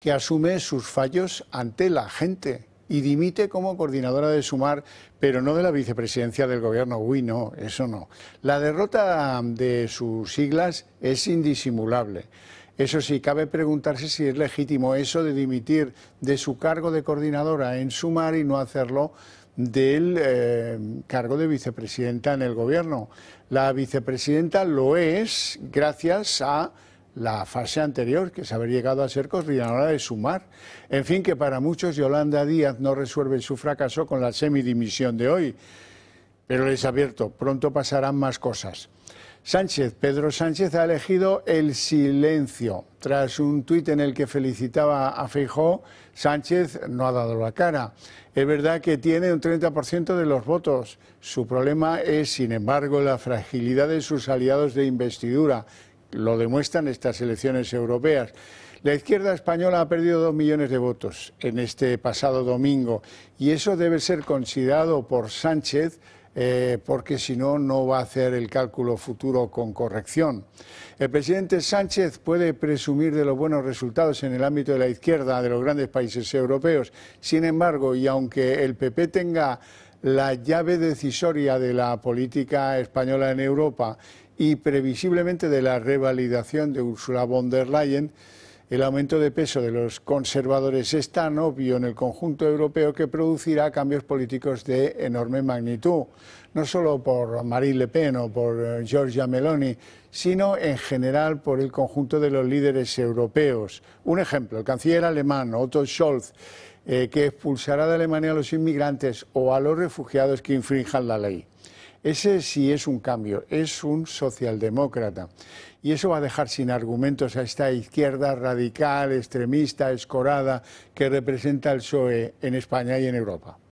que asume sus fallos ante la gente y dimite como coordinadora de Sumar, pero no de la vicepresidencia del gobierno. Uy, no, eso no. La derrota de sus siglas es indisimulable. Eso sí, cabe preguntarse si es legítimo eso de dimitir de su cargo de coordinadora en Sumar y no hacerlo del eh, cargo de vicepresidenta en el gobierno. La vicepresidenta lo es gracias a la fase anterior, que es haber llegado a ser coordinadora de Sumar. En fin, que para muchos Yolanda Díaz no resuelve su fracaso con la semidimisión de hoy. Pero les abierto pronto pasarán más cosas. Sánchez, Pedro Sánchez ha elegido el silencio. Tras un tuit en el que felicitaba a Feijó, Sánchez no ha dado la cara. Es verdad que tiene un 30% de los votos. Su problema es, sin embargo, la fragilidad de sus aliados de investidura, lo demuestran estas elecciones europeas. La izquierda española ha perdido dos millones de votos en este pasado domingo y eso debe ser considerado por Sánchez eh, porque si no, no va a hacer el cálculo futuro con corrección. El presidente Sánchez puede presumir de los buenos resultados en el ámbito de la izquierda de los grandes países europeos. Sin embargo, y aunque el PP tenga la llave decisoria de la política española en Europa y previsiblemente de la revalidación de Ursula von der Leyen, el aumento de peso de los conservadores es tan obvio en el conjunto europeo que producirá cambios políticos de enorme magnitud, no solo por Marine Le Pen o por eh, Giorgia Meloni, sino en general por el conjunto de los líderes europeos. Un ejemplo, el canciller alemán Otto Scholz, eh, que expulsará de Alemania a los inmigrantes o a los refugiados que infrinjan la ley. Ese sí es un cambio, es un socialdemócrata. Y eso va a dejar sin argumentos a esta izquierda radical, extremista, escorada, que representa el PSOE en España y en Europa.